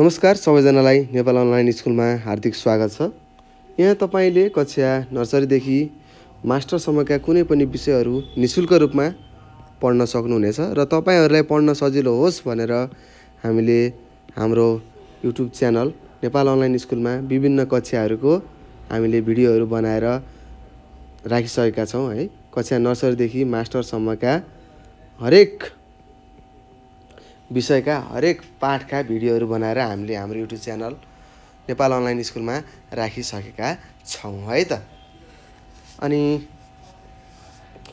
नमस्कार सबैजनालाई नेपाल अनलाइन स्कुलमा हार्दिक स्वागत छ यहाँ तपाईँले कक्षा नर्सरीदेखि मास्टरसम्मका कुनै पनि विषयहरू नि शुल्क रूपमा पढ्न सक्नुहुनेछ र तपाईँहरूलाई पढ्न सजिलो होस् भनेर हामीले हाम्रो युट्युब च्यानल नेपाल अनलाइन स्कुलमा विभिन्न कक्षाहरूको हामीले भिडियोहरू बनाएर राखिसकेका छौँ है कक्षा नर्सरीदेखि मास्टरसम्मका हरेक विषयका हरेक पाठका भिडियोहरू बनाएर हामीले हाम्रो युट्युब च्यानल नेपाल अनलाइन स्कुलमा राखिसकेका छौँ है त अनि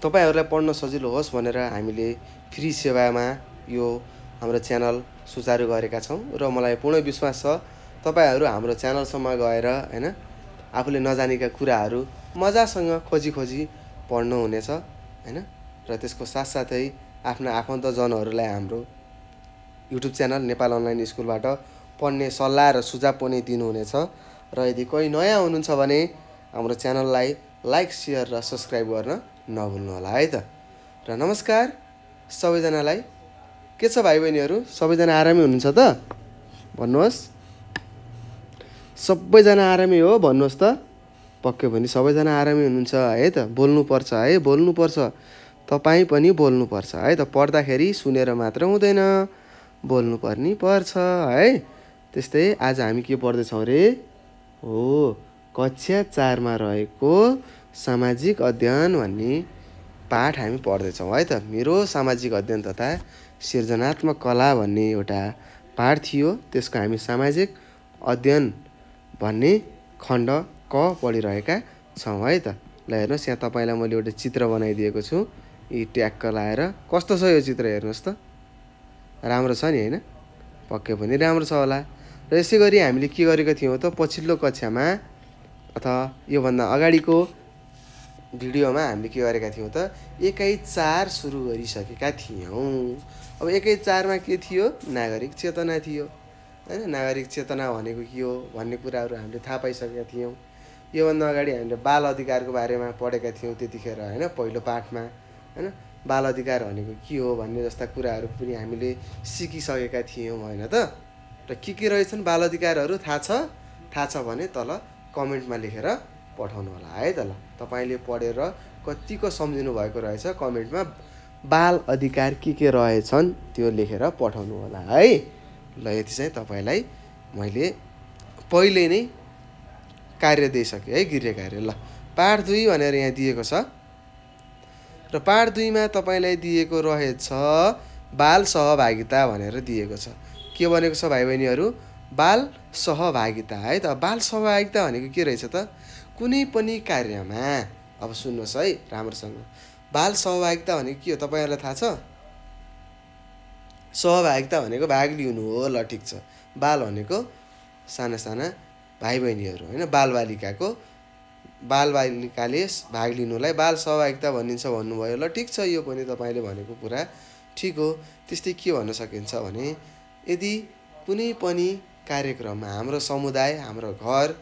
तपाईँहरूलाई पढ्न सजिलो होस् भनेर हामीले फ्री सेवामा यो हाम्रो च्यानल सुचारु गरेका छौँ र मलाई पूर्ण विश्वास छ तपाईँहरू हाम्रो च्यानलसम्म गएर होइन आफूले नजानेका कुराहरू मजासँग खोजी खोजी पढ्नुहुनेछ होइन र त्यसको साथसाथै आफ्ना आफन्तजनहरूलाई हाम्रो युट्युब च्यानल नेपाल अनलाइन स्कुलबाट पढ्ने सल्लाह र सुझाव पनि दिनुहुनेछ र यदि कोही नयाँ हुनुहुन्छ भने हाम्रो च्यानललाई लाइक सेयर र सब्सक्राइब गर्न नभुल्नुहोला है त र नमस्कार सबैजनालाई के छ भाइ बहिनीहरू सबैजना आरामै हुनुहुन्छ त भन्नुहोस् सबैजना आरामै हो भन्नुहोस् त पक्कै पनि सबैजना आरामै हुनुहुन्छ है त बोल्नुपर्छ है बोल्नुपर्छ तपाईँ पनि बोल्नुपर्छ है त पढ्दाखेरि सुनेर मात्र हुँदैन बोल्नु पर्ने पर्छ है त्यस्तै आज हामी के पढ्दैछौँ रे हो कक्षा चारमा रहेको सामाजिक अध्ययन भन्ने पाठ हामी पढ्दैछौँ है त मेरो सामाजिक अध्ययन तथा सृजनात्मक कला भन्ने एउटा पाठ थियो त्यसको हामी सामाजिक अध्ययन भन्ने खण्ड क पढिरहेका छौँ है त ल हेर्नुहोस् यहाँ तपाईँलाई मैले एउटा चित्र बनाइदिएको छु यी ट्याक्क लगाएर कस्तो छ यो चित्र हेर्नुहोस् त राम्रो छ नि होइन पक्कै पनि राम्रो छ होला र यसै गरी हामीले के गरेको थियौँ त पछिल्लो कक्षामा अथवा योभन्दा अगाडिको भिडियोमा हामीले के गरेका थियौँ त एकाइ चार सुरु गरिसकेका थियौँ अब एकाइ चारमा के थियो नागरिक चेतना थियो होइन नागरिक चेतना भनेको के हो भन्ने कुराहरू हामीले थाहा पाइसकेका थियौँ योभन्दा अगाडि हामीले बाल अधिकारको बारेमा पढेका थियौँ त्यतिखेर होइन पहिलो पाठमा होइन बाल अधिकार भनेको के हो भन्ने जस्ता कुराहरू पनि हामीले सिकिसकेका थियौँ होइन त र के के रहेछन् बाल अधिकारहरू थाहा छ थाहा छ भने तल कमेन्टमा लेखेर पठाउनु होला है त ल तपाईँले पढेर कतिको सम्झिनु भएको रहेछ कमेन्टमा बाल अधिकार के के रहेछन् त्यो लेखेर पठाउनु होला है ल यति चाहिँ तपाईँलाई मैले पहिले नै कार्य दिइसकेँ है गृह कार्य ल पाठ दुई भनेर यहाँ दिएको छ र पार्ट दुईमा तपाईँलाई दिएको रहेछ बाल सहभागिता भनेर दिएको छ के भनेको छ भाइ बहिनीहरू बाल सहभागिता है त बाल सहभागिता भनेको के रहेछ त कुनै पनि कार्यमा अब सुन्नुहोस् है राम्रोसँग बाल सहभागिता भनेको के हो तपाईँहरूलाई थाहा छ सहभागिता भनेको भाग लिनु हो ल ठिक छ बाल भनेको साना साना भाइ बहिनीहरू होइन बालबालिकाको बालबालिकाले भाग लिनुलाई बाल सहभागिता भनिन्छ भन्नुभयो ल ठिक छ यो पनि तपाईँले भनेको कुरा ठिक हो त्यस्तै के भन्न सकिन्छ भने यदि कुनै पनि कार्यक्रममा हाम्रो समुदाय हाम्रो घर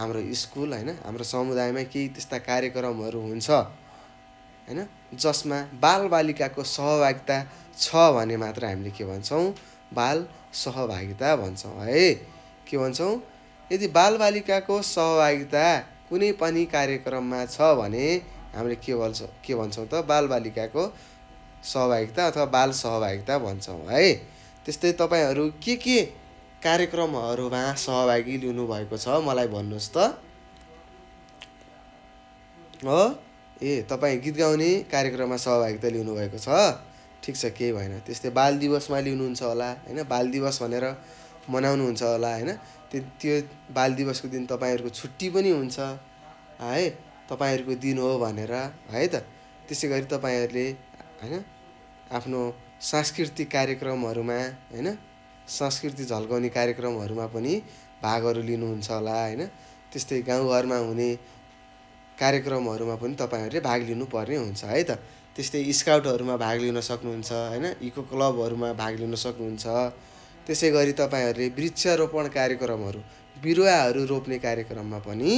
हाम्रो स्कुल होइन हाम्रो समुदायमा केही त्यस्ता कार्यक्रमहरू हुन्छ होइन जसमा बालबालिकाको सहभागिता छ भने मात्र हामीले के भन्छौँ बाल सहभागिता भन्छौँ है के भन्छौँ यदि बालबालिकाको सहभागिता कुनै पनि कार्यक्रममा छ भने हामीले के भन्छ के भन्छौँ त बालबालिकाको सहभागिता अथवा बाल सहभागिता भन्छौँ है त्यस्तै तपाईँहरू के के कार्यक्रमहरूमा सहभागी लिनुभएको छ मलाई भन्नुहोस् त हो ए तपाईँ गीत गाउने कार्यक्रममा सहभागिता लिनुभएको छ ठिक छ केही भएन त्यस्तै बाल दिवसमा लिनुहुन्छ होला होइन बाल दिवस भनेर मनाउनुहुन्छ होला होइन त्यो बाल दिवसको दिन तपाईँहरूको छुट्टी पनि हुन्छ है तपाईँहरूको दिन हो भनेर है त त्यसै गरी तपाईँहरूले होइन आफ्नो सांस्कृतिक कार्यक्रमहरूमा होइन संस्कृति झल्काउने कार्यक्रमहरूमा पनि भागहरू लिनुहुन्छ होला होइन त्यस्तै गाउँघरमा हुने कार्यक्रमहरूमा पनि तपाईँहरूले भाग लिनुपर्ने हुन्छ है त त्यस्तै स्काउटहरूमा भाग लिन सक्नुहुन्छ होइन इको क्लबहरूमा भाग लिन सक्नुहुन्छ त्यसै गरी तपाईँहरूले वृक्षारोपण कार्यक्रमहरू बिरुवाहरू रोप्ने कार्यक्रममा पनि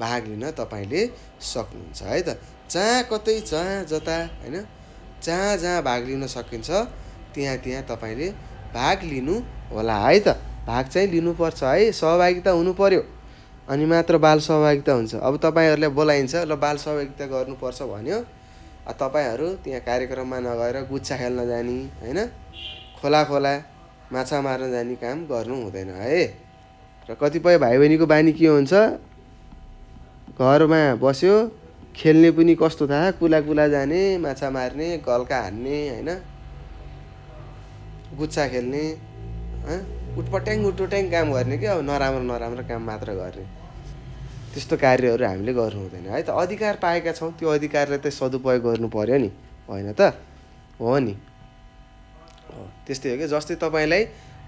भाग लिन तपाईँले सक्नुहुन्छ है त जहाँ कतै जहाँ जता होइन जहाँ जहाँ भाग लिन सकिन्छ त्यहाँ त्यहाँ तपाईँले भाग लिनु होला है त भाग चाहिँ लिनुपर्छ है सहभागिता हुनु पर्यो अनि मात्र बाल सहभागिता हुन्छ अब तपाईँहरूलाई बोलाइन्छ ल बाल सहभागिता गर्नुपर्छ भन्यो तपाईँहरू त्यहाँ कार्यक्रममा नगएर गुच्छा खेल्न जाने होइन खोला खोला माछा मार्न जाने काम गर्नु हुँदैन है र कतिपय भाइ बहिनीको बानी के हुन्छ घरमा बस्यो खेल्ने पनि कस्तो थाहा कुला कुला जाने माछा मार्ने गल्का हान्ने होइन गुच्छा खेल्ने उटपट्याङ उटपट्याङ काम गर्ने क्या अब नराम्रो नराम्रो काम मात्र गर्ने त्यस्तो कार्यहरू हामीले गर्नु हुँदैन है त अधिकार पाएका छौँ त्यो अधिकारलाई त सदुपयोग गर्नु पऱ्यो नि होइन त हो नि त्यस्तै हो कि जस्तै तपाईँलाई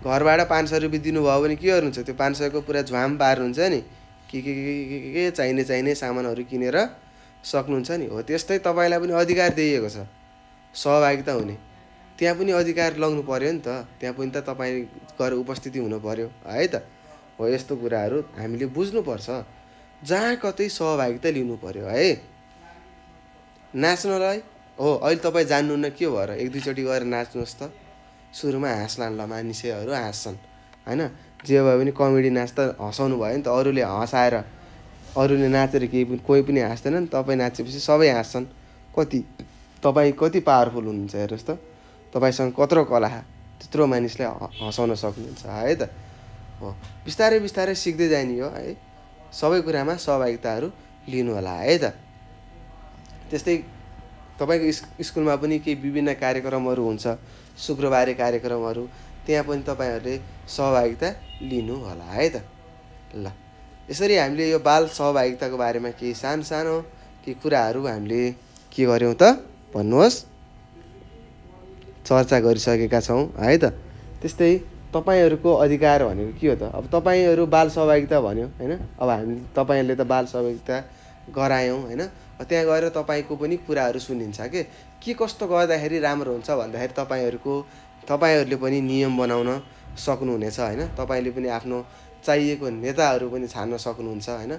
घरबाट पाँच सय रुपियाँ दिनुभयो भने के गर्नुहुन्छ त्यो पाँच सयको पुरा झ्वाम हुन्छ नि के के के के चाहिने चाहिने सामानहरू किनेर सक्नुहुन्छ नि हो त्यस्तै तपाईँलाई पनि अधिकार दिइएको छ सहभागिता हुने त्यहाँ पनि अधिकार लग्नु पऱ्यो नि त त्यहाँ पनि त तपाईँ गएर उपस्थिति हुनु पऱ्यो है त हो यस्तो कुराहरू हामीले बुझ्नुपर्छ जहाँ कतै सहभागिता लिनु पऱ्यो है नाच्नलाई हो अहिले तपाईँ जान्नुहुन्न के भएर एक दुईचोटि गएर नाच्नुहोस् त सुरुमा हाँस लान्ला मानिसहरू हाँस्छन् होइन जे भए पनि कमेडी नाच्दा हँसाउनु भयो नि त अरूले हँसाएर अरूले नाचेर केही पनि कोही पनि हाँस्दैन नि तपाईँ नाचेपछि सबै हाँस्छन् कति तपाईँ कति पावरफुल हुनुहुन्छ हेर्नुहोस् त तपाईँसँग कत्रो कला त्यत्रो मानिसले हँसाउन सक्नुहुन्छ है त हो बिस्तारै बिस्तारै सिक्दै जाने हो है सबै कुरामा सहभागिताहरू होला है त त्यस्तै तपाईँको स्कुलमा पनि केही विभिन्न कार्यक्रमहरू हुन्छ शुक्रबारे कार्यक्रमहरू त्यहाँ पनि तपाईँहरूले सहभागिता लिनुहोला है त ल यसरी हामीले यो बाल सहभागिताको बारेमा केही सानो सानो के कुराहरू हामीले के गऱ्यौँ त भन्नुहोस् चर्चा गरिसकेका छौँ है त त्यस्तै तपाईँहरूको अधिकार भनेको के हो त अब तपाईँहरू बाल सहभागिता भन्यो होइन अब हामी तपाईँहरूले त बाल सहभागिता गरायौँ होइन त्यहाँ गएर तपाईँको पनि कुराहरू सुनिन्छ के के कस्तो गर्दाखेरि राम्रो हुन्छ भन्दाखेरि तपाईँहरूको तपाईँहरूले पनि नियम बनाउन सक्नुहुनेछ होइन तपाईँले पनि आफ्नो चाहिएको नेताहरू पनि छान्न सक्नुहुन्छ होइन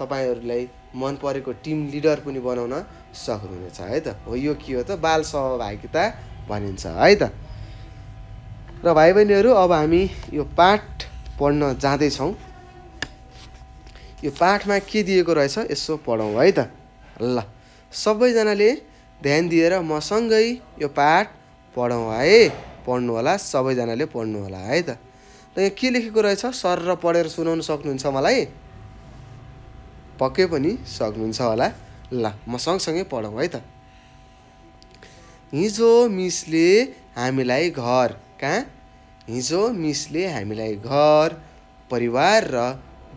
तपाईँहरूलाई मन परेको टिम लिडर पनि बनाउन सक्नुहुनेछ है त हो यो के हो त बाल सहभागिता भनिन्छ है त र भाइ बहिनीहरू अब हामी यो पाठ पढ्न जाँदैछौँ यो पाठमा के दिएको रहेछ यसो पढौँ है त ल सबैजनाले ध्यान दिएर मसँगै यो पाठ पढौँ है पढ्नु होला सबैजनाले पढ्नु होला है त र यहाँ के लेखेको रहेछ सर र पढेर सुनाउनु सक्नुहुन्छ मलाई पक्कै पनि सक्नुहुन्छ होला ल म सँगसँगै पढौँ है त हिजो मिसले हामीलाई घर कहाँ हिजो मिसले हामीलाई घर परिवार र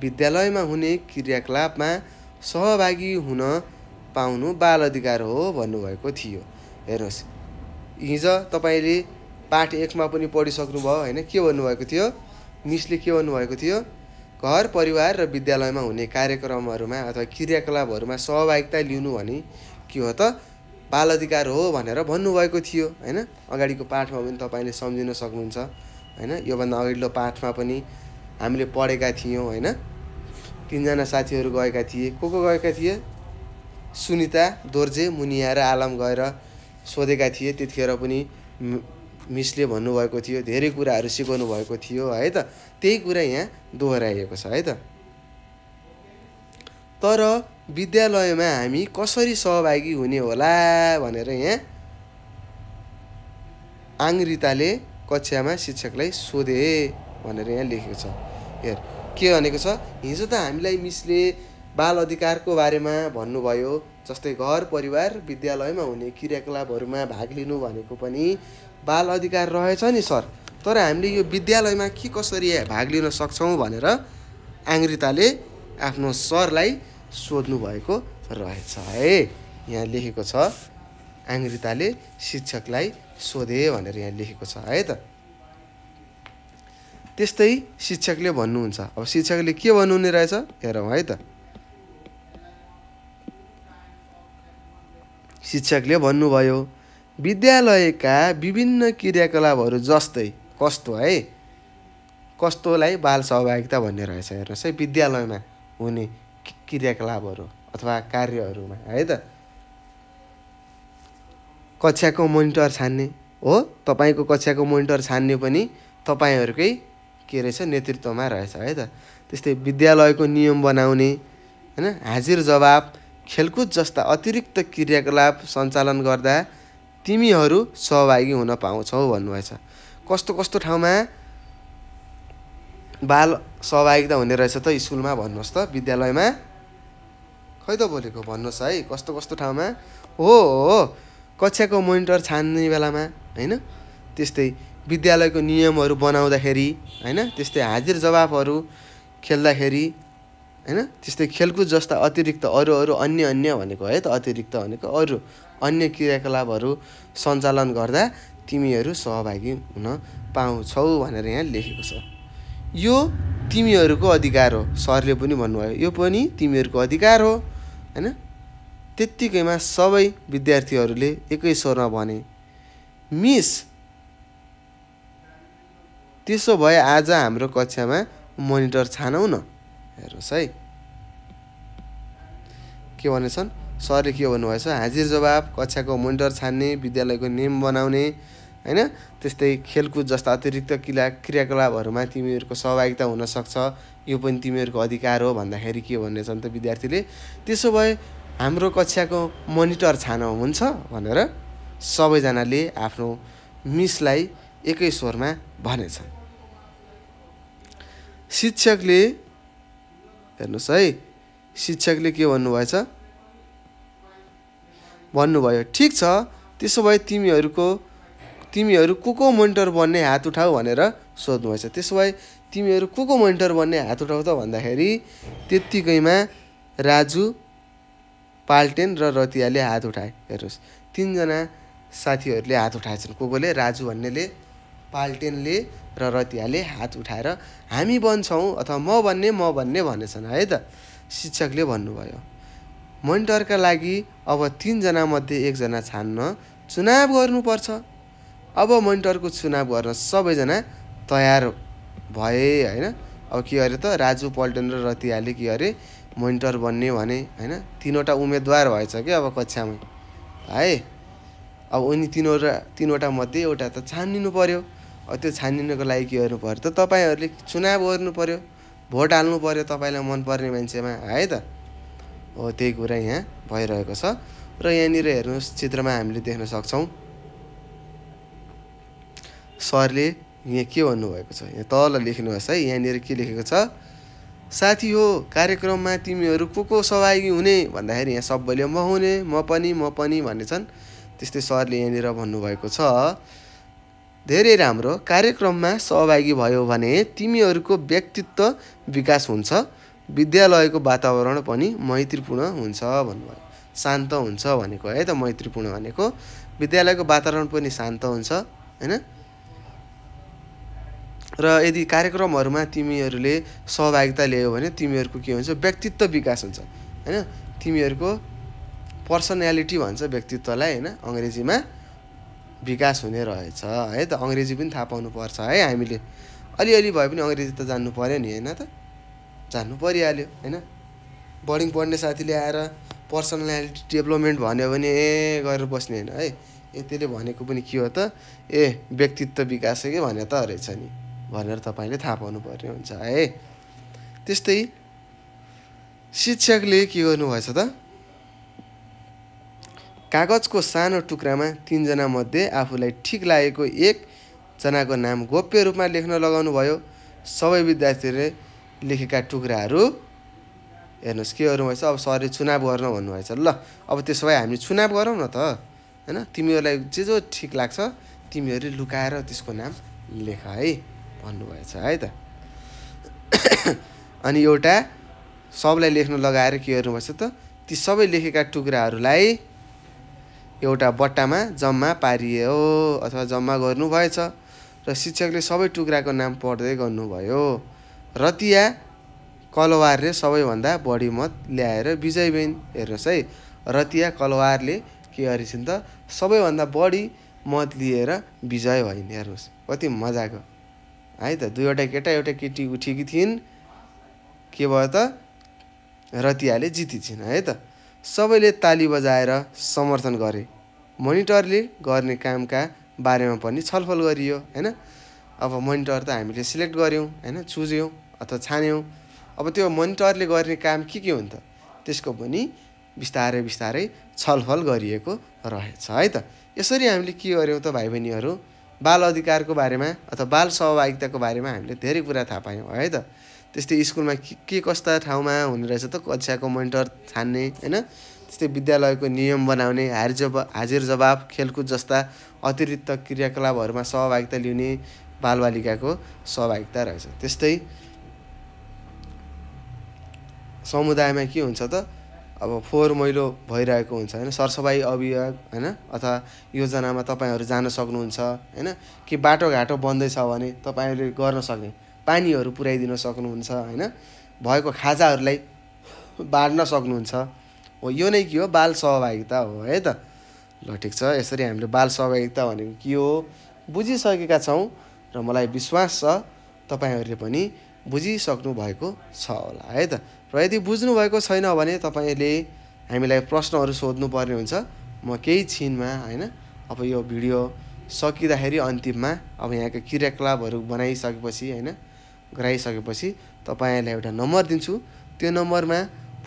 विद्यालयमा हुने क्रियाकलापमा सहभागी हुन पाउनु बाल अधिकार हो भन्नुभएको थियो हेर्नुहोस् हिजो तपाईँले पाठ एकमा पनि भयो होइन के भन्नुभएको थियो मिसले के भन्नुभएको थियो घर परिवार र विद्यालयमा हुने कार्यक्रमहरूमा अथवा क्रियाकलापहरूमा सहभागिता लिनु भने के हो त बाल अधिकार हो भनेर भन्नुभएको थियो होइन अगाडिको पाठमा पनि तपाईँले सम्झिन सक्नुहुन्छ होइन योभन्दा अघिल्लो पाठमा पनि हामीले पढेका थियौँ होइन तिनजना साथीहरू गएका थिए को को गएका थिए सुनिता दोर्जे मुनिया र आलम गएर सोधेका थिए त्यतिखेर पनि मिसले भन्नुभएको थियो धेरै कुराहरू सिकाउनु भएको थियो है त त्यही कुरा यहाँ दोहोऱ्याइएको छ है त तर विद्यालयमा हामी कसरी सहभागी हुने होला भनेर यहाँ आङ्रिताले कक्षामा शिक्षकलाई सोधे भनेर यहाँ लेखेको छ हेर के भनेको छ हिजो त हामीलाई मिसले बाल अधिकारको बारेमा भन्नुभयो जस्तै घर परिवार विद्यालयमा हुने क्रियाकलापहरूमा भाग लिनु भनेको पनि बाल अधिकार रहेछ नि सर तर हामीले यो विद्यालयमा के कसरी भाग लिन सक्छौँ भनेर आङ्ग्रिताले आफ्नो सरलाई सोध्नु भएको रहेछ है यहाँ लेखेको छ आङ्ग्रिताले शिक्षकलाई सोधे भनेर यहाँ लेखेको छ है त त्यस्तै शिक्षकले भन्नुहुन्छ अब शिक्षकले के भन्नुहुने रहेछ हेरौँ है त शिक्षकले भन्नुभयो विद्यालयका विभिन्न क्रियाकलापहरू जस्तै कस्तो है कस्तोलाई बाल सहभागिता भन्ने रहेछ हेर्नुहोस् है विद्यालयमा हुने क्रियाकलापहरू अथवा कार्यहरूमा है त कक्षाको मोनिटर छान्ने हो तपाईँको कक्षाको मोनिटर छान्ने पनि तपाईँहरूकै के रहेछ नेतृत्वमा रहेछ है त त्यस्तै विद्यालयको नियम बनाउने होइन हाजिर जवाब खेलकुद जस्ता अतिरिक्त क्रियाकलाप सञ्चालन गर्दा तिमीहरू सहभागी हुन पाउँछौ भन्नुभएछ कस्तो कस्तो ठाउँमा बाल सहभागिता हुने रहेछ त स्कुलमा भन्नुहोस् त विद्यालयमा खै त बोलेको भन्नुहोस् है कस्तो कस्तो ठाउँमा हो हो कक्षाको मोनिटर छान्ने बेलामा होइन त्यस्तै विद्यालयको नियमहरू बनाउँदाखेरि होइन त्यस्तै हाजिर जवाफहरू खेल्दाखेरि होइन त्यस्तै खेलकुद जस्ता अतिरिक्त अरू अरू अन्य अन्य भनेको है त अतिरिक्त भनेको अरू अन्य क्रियाकलापहरू सञ्चालन गर्दा तिमीहरू सहभागी हुन पाउँछौ भनेर यहाँ लेखेको छ यो तिमीहरूको अधिकार हो सरले पनि भन्नुभयो यो पनि तिमीहरूको अधिकार हो होइन त्यत्तिकैमा सबै विद्यार्थीहरूले एकै स्वरमा भने मिस त्यसो भए आज हाम्रो कक्षामा मोनिटर छानौ न हेर्नुहोस् है के भनेछन् सरले के भन्नुभएछ हाजिर जवाब कक्षाको मोनिटर छान्ने विद्यालयको नियम बनाउने होइन त्यस्तै खेलकुद जस्ता अतिरिक्त किला क्रियाकलापहरूमा तिमीहरूको सहभागिता हुनसक्छ यो पनि तिमीहरूको अधिकार हो भन्दाखेरि के भन्नेछन् त विद्यार्थीले त्यसो भए हाम्रो कक्षाको मोनिटर छान हुन्छ भनेर सबैजनाले आफ्नो मिसलाई एकै स्वरमा भनेछन् शिक्षकले हेर्नुहोस् है शिक्षकले के भन्नुभएछ भन्नुभयो ठिक छ त्यसो भए तिमीहरूको तिमीहरू को को मोनिटर बन्ने हात उठाऊ भनेर सोध्नुभएछ त्यसो भए तिमीहरू को को मोनिटर बन्ने हात उठाउ त भन्दाखेरि त्यत्तिकैमा राजु पाल्टेन र रतियाले हात उठाए हेर्नुहोस् तिनजना साथीहरूले हात उठाएछन् को कोले राजु भन्नेले पाल्टेनले र रतियाले हात उठाएर हामी बन्छौँ अथवा म भन्ने म भन्ने भनेछन् है त शिक्षकले भन्नुभयो मोनिटरका लागि अब तिनजनामध्ये एकजना छान्न चुनाव गर्नुपर्छ अब मोनिटरको चुनाव गर्न सबैजना तयार भए होइन अब के अरे त राजु पल्टन र रतियाले के अरे मोनिटर बन्ने भने होइन तिनवटा उम्मेदवार भएछ क्या अब कक्षामा है अब उनी तिनवटा तिनवटा मध्ये एउटा त छानिनु पऱ्यो त्यो छानिनुको लागि के गर्नु पऱ्यो त तपाईँहरूले चुनाव गर्नु पऱ्यो भोट हाल्नु पऱ्यो तपाईँलाई मनपर्ने मान्छेमा है त हो त्यही कुरा यहाँ भइरहेको छ र यहाँनिर हेर्नुहोस् चित्रमा हामीले देख्न सक्छौँ सरले यहाँ के भन्नुभएको छ यहाँ तल लेख्नुहोस् है यहाँनिर के लेखेको छ साथी हो कार्यक्रममा तिमीहरू को को सहभागी हुने भन्दाखेरि यहाँ सबैले म हुने म पनि म पनि भन्ने छन् त्यस्तै सरले यहाँनिर भन्नुभएको छ धेरै राम्रो कार्यक्रममा सहभागी भयो भने तिमीहरूको व्यक्तित्व विकास हुन्छ विद्यालयको वातावरण पनि मैत्रीपूर्ण हुन्छ भन्नुभयो शान्त हुन्छ भनेको है त मैत्रीपूर्ण भनेको विद्यालयको वातावरण पनि शान्त हुन्छ होइन र यदि कार्यक्रमहरूमा तिमीहरूले सहभागिता ल्यायो भने तिमीहरूको के हुन्छ व्यक्तित्व विकास हुन्छ होइन तिमीहरूको पर्सनालिटी भन्छ व्यक्तित्वलाई होइन अङ्ग्रेजीमा विकास हुने रहेछ है त अङ्ग्रेजी पनि थाहा पाउनुपर्छ है हामीले अलिअलि भए पनि अङ्ग्रेजी त जान्नु पऱ्यो नि होइन त जान्नु परिहाल्यो होइन बर्डिङ पढ्ने साथीले आएर पर्सनालिटी डेभलपमेन्ट भन्यो भने ए गरेर बस्ने होइन है ए त्यसले भनेको पनि के हो त ए व्यक्तित्व विकास है कि भने त रहेछ नि भनेर तपाईँले थाहा पाउनु पर्ने हुन्छ है त्यस्तै शिक्षकले के गर्नुभएछ त कागजको सानो टुक्रामा तिनजना मध्ये आफूलाई ठिक लागेको एकजनाको नाम गोप्य रूपमा लेख्न लगाउनु भयो सबै विद्यार्थीले लेखेका टुक्राहरू हेर्नुहोस् के गर्नु भएछ अब सरले चुनाव गर्न भन्नुभएछ ल अब त्यसो भए हामी चुनाव गरौँ न त होइन तिमीहरूलाई जे जो ठिक लाग्छ तिमीहरूले लुकाएर त्यसको नाम लेख है भन्नुभएछ है त अनि एउटा सबलाई लेख्न लगाएर के गर्नुभएछ त ती सबै लेखेका टुक्राहरूलाई एउटा बट्टामा जम्मा पारिए हो अथवा जम्मा गर्नुभएछ र शिक्षकले सबै टुक्राको नाम पढ्दै गर्नुभयो रतिया कलवारले सबैभन्दा बढी मत ल्याएर विजय बेन हेर्नुहोस् है रतिया कलवारले के गरेछन् त सबैभन्दा बढी मत लिएर विजय भइन् हेर्नुहोस् कति मजाको है त दुईवटा केटा एउटा केटी उठेकी थिइन् के भयो त रतियाले जितिछिन् है त सबैले ताली बजाएर समर्थन गरे मोनिटरले गर्ने कामका बारेमा पनि छलफल गरियो होइन अब मोनिटर त हामीले सिलेक्ट गऱ्यौँ होइन चुज्यौँ अथवा छान्यौँ अब त्यो मोनिटरले गर्ने काम के के हुन्छ त्यसको पनि बिस्तारै बिस्तारै छलफल गरिएको रहेछ है त यसरी हामीले के गऱ्यौँ त भाइ बहिनीहरू बाल अधिकारको बारेमा अथवा बाल सहभागिताको बारेमा हामीले धेरै कुरा थाहा पायौँ है त त्यस्तै स्कुलमा के कस्ता ठाउँमा हुने रहेछ त कक्षाको मोनिटर छान्ने होइन त्यस्तै विद्यालयको नियम बनाउने हार जब हाजिर जवाब खेलकुद जस्ता अतिरिक्त क्रियाकलापहरूमा सहभागिता लिने बालबालिकाको सहभागिता रहेछ त्यस्तै समुदायमा के हुन्छ त अब फोहोर मैलो भइरहेको हुन्छ होइन सरसफाइ अभियोग होइन अथवा योजनामा तपाईँहरू जान सक्नुहुन्छ होइन कि बाटोघाटो बन्दैछ भने तपाईँहरूले गर्न सक्ने पानीहरू पुर्याइदिन सक्नुहुन्छ होइन भएको खाजाहरूलाई बाँड्न सक्नुहुन्छ हो यो नै के हो बाल सहभागिता हो है त ल ठिक छ यसरी हामीले बाल सहभागिता भनेको के हो बुझिसकेका छौँ र मलाई विश्वास छ तपाईँहरूले पनि बुझिसक्नु भएको छ होला है त र यदि बुझ्नुभएको छैन भने तपाईँले हामीलाई प्रश्नहरू सोध्नुपर्ने हुन्छ म केही छिनमा होइन अब यो भिडियो सकिँदाखेरि अन्तिममा अब यहाँको क्रियाकलापहरू बनाइसकेपछि होइन गराइसकेपछि तपाईँलाई एउटा नम्बर दिन्छु त्यो नम्बरमा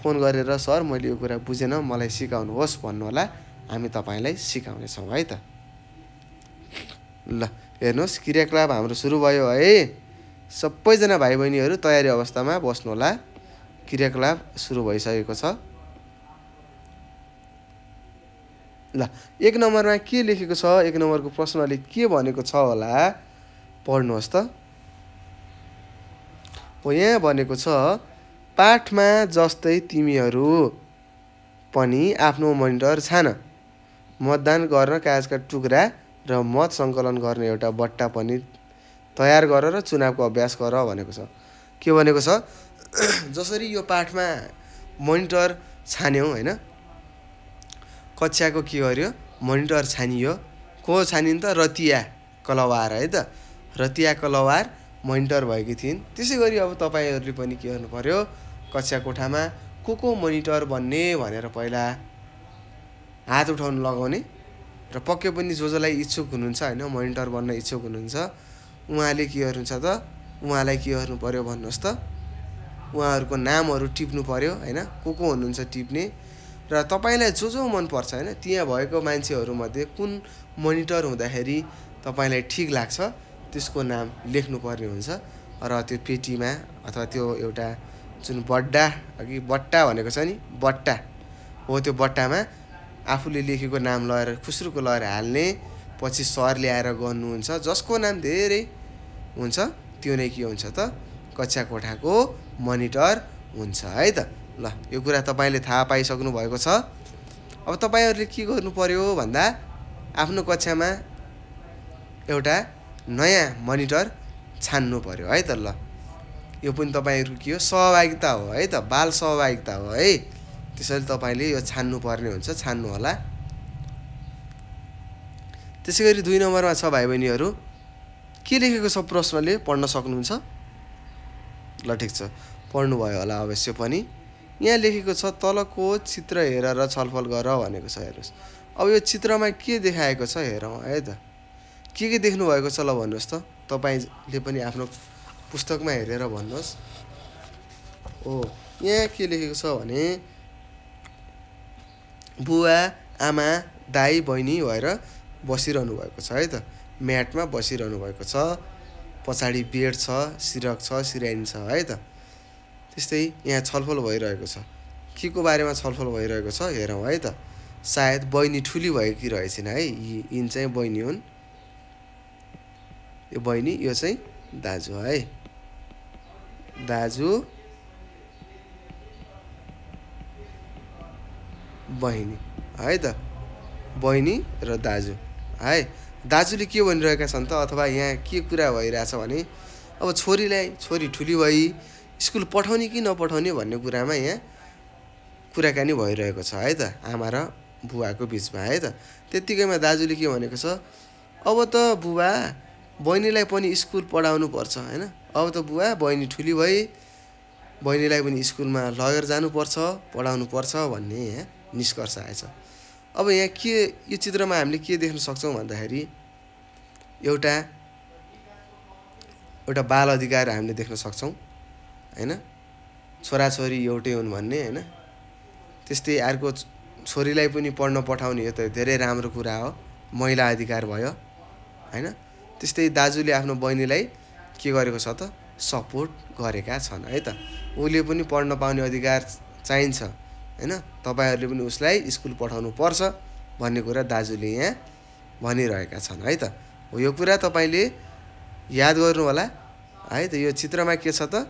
फोन गरेर सर मैले यो कुरा बुझेन मलाई सिकाउनुहोस् भन्नुहोला हामी तपाईँलाई सिकाउनेछौँ है त ल हेर्नुहोस् क्रियाकलाप हाम्रो सुरु भयो है सबैजना भाइ बहिनीहरू तयारी अवस्थामा बस्नु बस्नुहोला क्रियाकलाप सुरु भइसकेको छ ल एक नम्बरमा के लेखेको छ एक नम्बरको प्रश्नले के भनेको छ होला पढ्नुहोस् त हो यहाँ भनेको छ पाठमा जस्तै तिमीहरू पनि आफ्नो मनिटर छान मतदान गर्न कागजका टुक्रा र मत सङ्कलन गर्ने एउटा बट्टा पनि तयार गर र चुनावको अभ्यास गर भनेको छ के भनेको छ जसरी यो पाठमा मनिटर छान्यौँ होइन कक्षाको के गर्यो मनिटर छानियो को छानिन् त रतिया कलवार है त रतिया कलवार मोनिटर भएकी थिइन् त्यसै गरी अब तपाईँहरूले पनि के गर्नु पऱ्यो कक्षा कोठामा को को मोनिटर बन्ने भनेर पहिला हात उठाउनु लगाउने र पक्कै पनि जो जसलाई इच्छुक हुनुहुन्छ होइन मोनिटर बन्न इच्छुक हुनुहुन्छ उहाँले के गर्नुहुन्छ त उहाँलाई के गर्नु पऱ्यो भन्नुहोस् त उहाँहरूको नामहरू टिप्नु पऱ्यो होइन को को हुनुहुन्छ टिप्ने र तपाईँलाई जो जो मनपर्छ होइन त्यहाँ भएको मान्छेहरूमध्ये कुन मोनिटर हुँदाखेरि तपाईँलाई ठिक लाग्छ त्यसको नाम लेख्नुपर्ने हुन्छ र त्यो पेटीमा अथवा त्यो एउटा जुन बड्डा अघि बट्टा भनेको छ नि बट्टा हो त्यो बट्टामा आफूले लेखेको नाम लगाएर खुस्रुको लगाएर हाल्ने पछि सर ल्याएर गर्नुहुन्छ जसको नाम धेरै हुन्छ त्यो नै के हुन्छ त कक्षा कोठाको मनिटर हुन्छ है त ल यो कुरा तपाईँले थाहा पाइसक्नु भएको छ अब तपाईँहरूले के गर्नु पऱ्यो भन्दा आफ्नो कक्षामा एउटा नयाँ मनिटर छान्नु पऱ्यो है त ल यो पनि तपाईँहरूको के हो सहभागिता हो है त बाल सहभागिता हो है त्यसरी तपाईँले यो छान्नु पर्ने हुन्छ छान्नु होला त्यसै गरी दुई नम्बरमा छ भाइ बहिनीहरू के लेखेको छ प्रश्नले पढ्न सक्नुहुन्छ ल ठिक छ पढ्नुभयो होला अवश्य पनि यहाँ लेखेको छ तलको चित्र हेरेर छलफल गर भनेको छ हेर्नुहोस् अब यो चित्रमा के देखाएको छ हेरौँ है त के के देख्नु भएको छ ल भन्नुहोस् त तपाईँले पनि आफ्नो पुस्तकमा हेरेर भन्नुहोस् हो यहाँ के लेखेको छ भने बुवा आमा दाई बहिनी भएर बसिरहनु भएको छ है त म्याटमा बसिरहनु भएको छ पछाडि बेड छ सिरक छ सिराइन छ है त त्यस्तै यहाँ छलफल भइरहेको छ के को बारेमा छलफल भइरहेको छ हेरौँ है त सायद बहिनी ठुली भएकी रहेछन् है यी यिन चाहिँ बहिनी हुन् यो बहिनी यो चाहिँ दाजु है दाजु बहिनी है त बहिनी र दाजु है दाजुले के भनिरहेका छन् त अथवा यहाँ के कुरा भइरहेछ भने अब छोरीलाई छोरी ठुली भई स्कुल पठाउने कि नपठाउने भन्ने कुरामा यहाँ कुराकानी भइरहेको छ है त आमा र बुवाको बिचमा है त त्यत्तिकैमा दाजुले के भनेको छ अब त बुबा बहिनीलाई पनि स्कुल पढाउनु पर्छ होइन अब त बुवा बहिनी ठुली भए बहिनीलाई पनि स्कुलमा लगेर जानुपर्छ पर्छ भन्ने यहाँ निष्कर्ष आएछ अब यहाँ के यो चित्रमा हामीले के देख्न सक्छौँ भन्दाखेरि एउटा एउटा बाल अधिकार हामीले देख्न सक्छौँ होइन छोराछोरी एउटै हुन् भन्ने होइन त्यस्तै अर्को छोरीलाई पनि पढ्न पठाउने यो त धेरै राम्रो कुरा हो महिला अधिकार भयो होइन त्यस्तै दाजुले आफ्नो बहिनीलाई के गरेको छ त सपोर्ट गरेका छन् है त उसले पनि पढ्न पाउने अधिकार चाहिन्छ होइन तपाईँहरूले पनि उसलाई स्कुल पठाउनु पर्छ भन्ने कुरा दाजुले यहाँ भनिरहेका छन् है त हो यो कुरा तपाईँले याद गर्नु होला है त यो चित्रमा के छ त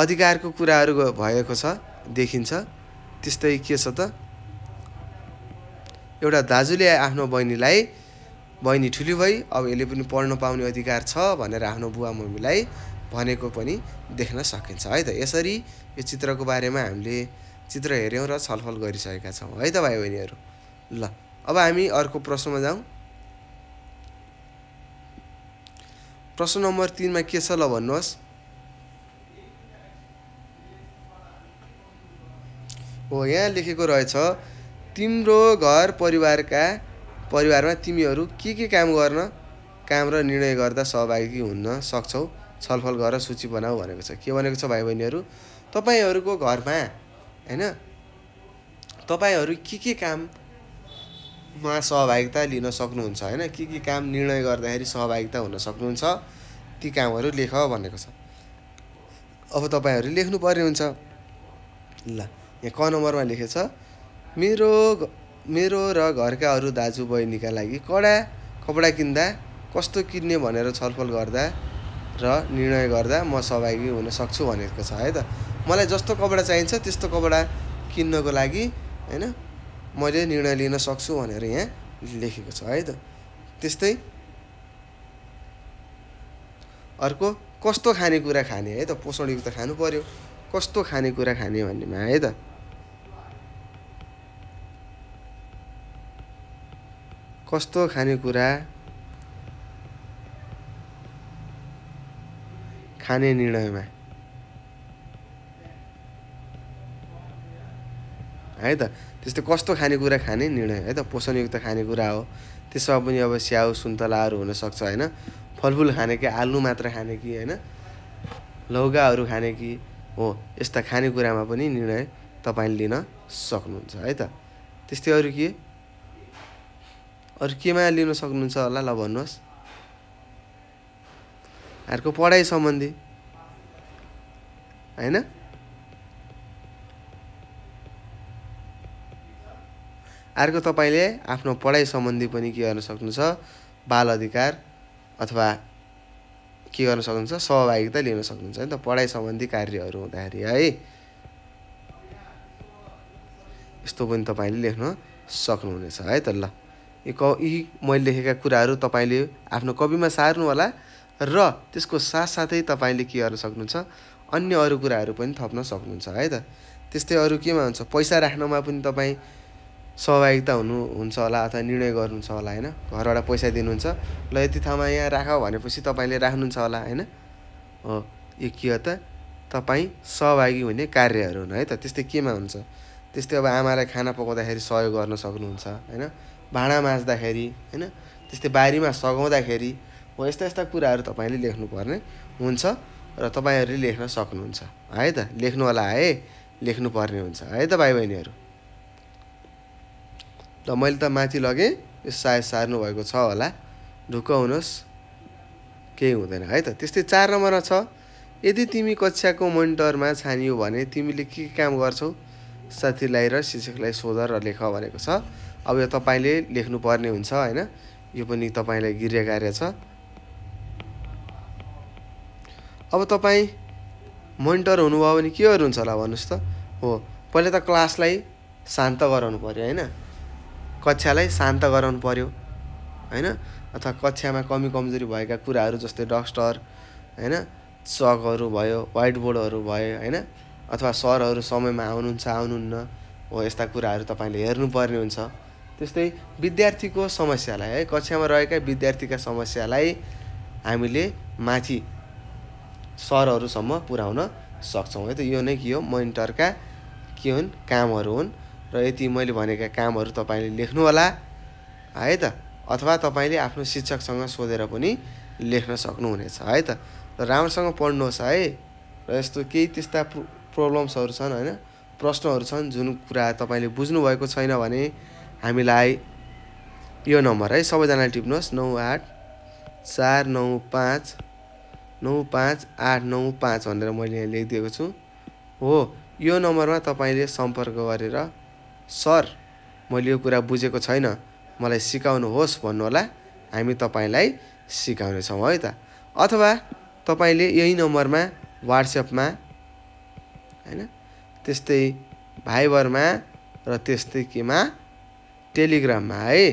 अधिकारको कुराहरू भएको छ देखिन्छ त्यस्तै के छ त एउटा दाजुले आफ्नो बहिनीलाई बहिनी ठुलो भई अब यसले पनि पढ्न पाउने अधिकार छ भनेर आफ्नो बुवा मम्मीलाई भनेको पनि देख्न सकिन्छ है त यसरी यो चित्रको बारेमा हामीले चित्र हेऱ्यौँ र छलफल गरिसकेका छौँ है त भाइ बहिनीहरू ल अब हामी अर्को प्रश्नमा जाउँ प्रश्न नम्बर तिनमा के छ ल भन्नुहोस् हो यहाँ लेखेको रहेछ तिम्रो घर परिवारका परिवारमा तिमीहरू के के काम गर्न काम र निर्णय गर्दा सहभागी हुन सक्छौ छलफल गरेर सूची बनाऊ भनेको छ के भनेको छ भाइ बहिनीहरू तपाईँहरूको घरमा होइन तपाईँहरू के के काममा सहभागिता लिन सक्नुहुन्छ होइन के के काम निर्णय गर्दाखेरि सहभागिता हुन सक्नुहुन्छ ती कामहरू लेख भनेको छ अब तपाईँहरू पर्ने हुन्छ ल यहाँ क नम्बरमा लेखेछ मेरो मेरो र घरका अरू दाजुबहिनीका लागि कडा कपडा किन्दा कस्तो किन्ने भनेर छलफल गर्दा र निर्णय गर्दा म सहभागी हुन सक्छु भनेको छ है त मलाई जस्तो कपडा चाहिन्छ त्यस्तो कपडा किन्नको लागि होइन मैले निर्णय लिन सक्छु भनेर यहाँ लेखेको छ है त त्यस्तै अर्को कस्तो खानेकुरा खाने है त पोषणयुक्त खानु पऱ्यो कस्तो खानेकुरा खाने भन्नेमा है त कस्तो खानेकुरा खाने निर्णयमा है त त्यस्तो कस्तो खानेकुरा खाने निर्णय है त पोषणयुक्त खानेकुरा हो त्यसमा पनि अब स्याउ सुन्तलाहरू हुनसक्छ होइन फलफुल खाने कि आलु मात्र खाने कि होइन लौकाहरू खाने कि हो यस्ता खानेकुरामा पनि निर्णय तपाईँले लिन सक्नुहुन्छ है त त्यस्तै अरू के अरू केमा लिन सक्नुहुन्छ होला ल भन्नुहोस् अर्को पढाइ सम्बन्धी होइन अर्को तपाईँले आफ्नो पढाइ सम्बन्धी पनि के गर्न सक्नुहुन्छ बाल अधिकार अथवा के गर्न सक्नुहुन्छ सहभागिता लिन सक्नुहुन्छ है त पढाइ सम्बन्धी कार्यहरू हुँदाखेरि है यस्तो पनि तपाईँले लेख्न सक्नुहुनेछ है त ल यो क यी मैले लेखेका कुराहरू तपाईँले आफ्नो कविमा होला र त्यसको साथसाथै तपाईँले के गर्न सक्नुहुन्छ अन्य अरू कुराहरू पनि थप्न सक्नुहुन्छ है त त्यस्तै अरू केमा हुन्छ पैसा राख्नमा पनि तपाईँ सहभागिता हुनुहुन्छ होला अथवा निर्णय गर्नुहुन्छ होला होइन घरबाट पैसा दिनुहुन्छ ल यति ठाउँमा यहाँ राख भनेपछि तपाईँले राख्नुहुन्छ होला होइन हो यो के हो त तपाईँ सहभागी हुने कार्यहरू हुन् है त त्यस्तै केमा हुन्छ त्यस्तै अब आमालाई खाना पकाउँदाखेरि सहयोग गर्न सक्नुहुन्छ होइन भाँडा माझ्दाखेरि होइन त्यस्तै बारीमा सघाउँदाखेरि हो यस्ता यस्ता कुराहरू तपाईँले लेख्नुपर्ने हुन्छ र तपाईँहरूले लेख्न सक्नुहुन्छ है त लेख्नु होला है लेख्नुपर्ने हुन्छ है त भाइ बहिनीहरू र मैले त माथि लगेँ यो सायद सार्नु भएको छ होला ढुक्क हुनुहोस् केही हुँदैन है त त्यस्तै चार नम्बरमा छ यदि तिमी कक्षाको मोनिटरमा छानियो भने तिमीले के काम गर्छौ साथीलाई र शिक्षकलाई सोध र लेख भनेको छ अब यो तपाईँले लेख्नुपर्ने हुन्छ होइन यो पनि तपाईँलाई गृह कार्य छ अब तपाईँ मोनिटर हुनुभयो भने के हुन्छ होला भन्नुहोस् त हो पहिला त क्लासलाई शान्त गराउनु पऱ्यो होइन कक्षालाई शान्त गराउनु पऱ्यो होइन अथवा कक्षामा कमी कमजोरी भएका कुराहरू जस्तै डस्टर होइन चकहरू भयो वाइट बोर्डहरू भयो होइन अथवा सरहरू समयमा आउनुहुन्छ आउनुहुन्न हो यस्ता कुराहरू तपाईँले हेर्नुपर्ने हुन्छ त्यस्तै विद्यार्थीको समस्यालाई है कक्षामा रहेका विद्यार्थीका समस्यालाई हामीले माथि सरहरूसम्म पुर्याउन सक्छौँ है त यो नै के हो मोनिटरका के हुन् कामहरू हुन् र यति मैले भनेका कामहरू तपाईँले लेख्नुहोला है त अथवा तपाईँले आफ्नो शिक्षकसँग सोधेर पनि लेख्न सक्नुहुनेछ है त र राम्रोसँग पढ्नुहोस् है र यस्तो केही त्यस्ता प्रोब्लम्सहरू छन् होइन प्रश्नहरू छन् जुन कुरा तपाईँले बुझ्नुभएको छैन भने हामीलाई यो नम्बर है सबैजनाले टिप्नुहोस् नौ आठ चार नौ पाँच नौ पाँच आठ नौ पाँच भनेर मैले यहाँ लेखिदिएको छु हो यो नम्बरमा तपाईँले सम्पर्क गरेर सर मैले यो कुरा बुझेको छैन मलाई सिकाउनुहोस् भन्नुहोला हामी तपाईँलाई सिकाउनेछौँ है त अथवा तपाईँले यही नम्बरमा वाट्सएपमा होइन त्यस्तै भाइबरमा र त्यस्तै केमा टेलिग्राममा है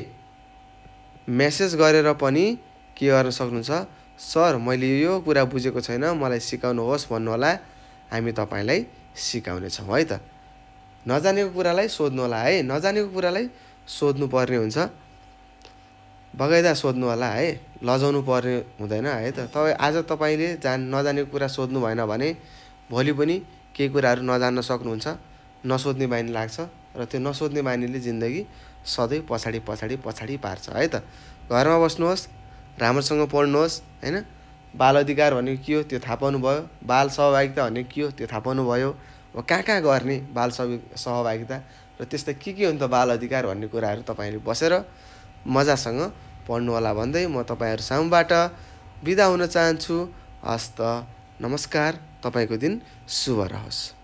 मेसेज गरेर पनि के गर्न सक्नुहुन्छ सर मैले यो कुरा बुझेको छैन मलाई सिकाउनुहोस् भन्नुहोला हामी तपाईँलाई सिकाउनेछौँ है त नजानेको कुरालाई सोध्नु होला है नजानेको कुरालाई सोध्नु पर्ने हुन्छ बगैँदा सोध्नु होला है लजाउनु पर्ने हुँदैन है त तपाईँ आज तपाईँले जान नजानेको कुरा सोध्नु भएन भने भोलि पनि केही कुराहरू नजान्न सक्नुहुन्छ नसोध्ने बानी लाग्छ र त्यो नसोध्ने बानीले जिन्दगी सधैँ पछाडि पछाडि पछाडि पार्छ है त घरमा बस्नुहोस् राम्रोसँग पढ्नुहोस् होइन बाल अधिकार भनेको के हो त्यो थाहा पाउनुभयो बाल सहभागिता भनेको के हो त्यो थाहा पाउनुभयो अब कहाँ कहाँ गर्ने बाल सहभागिता र त्यस्ता के के हुन्छ त बाल अधिकार भन्ने कुराहरू तपाईँहरू बसेर मजासँग पढ्नुहोला भन्दै म तपाईँहरू सामुबाट बिदा हुन चाहन्छु हस्त नमस्कार तपाईँको दिन शुभ रहोस्